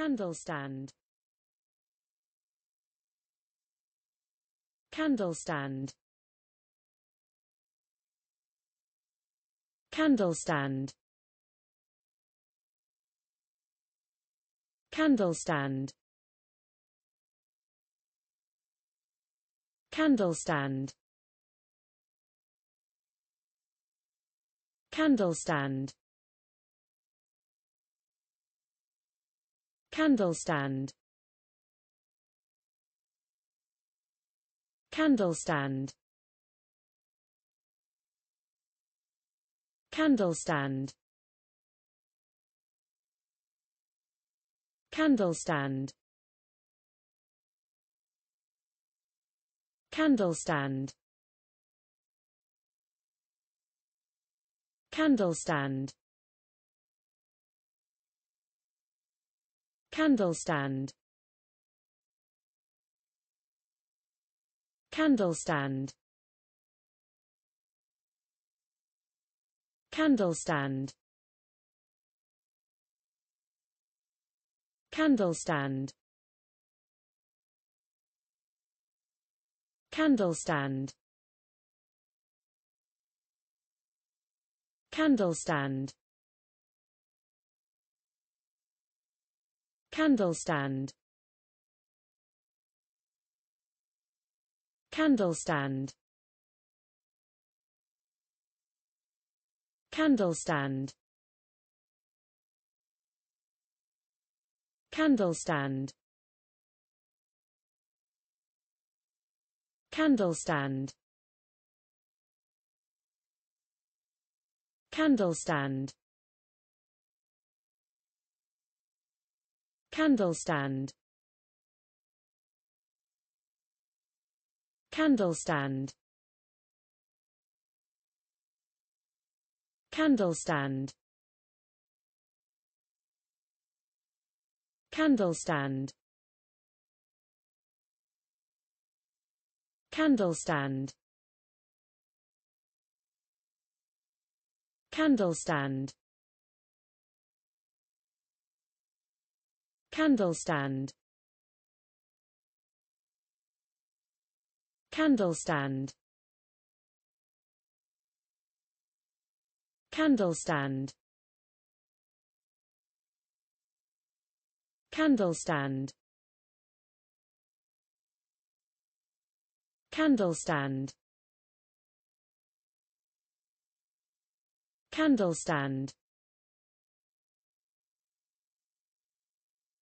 Candlestand Candlestand Candlestand Candlestand Candlestand Candlestand Candlestand Candlestand Candlestand Candlestand Candlestand Candlestand Candlestand Candlestand Candlestand Candlestand Candlestand Candlestand Candlestand Candlestand Candlestand Candlestand Candlestand Candlestand Candlestand Candlestand Candlestand Candlestand Candlestand Candlestand Candlestand Candlestand Candlestand Candlestand Candlestand Candlestand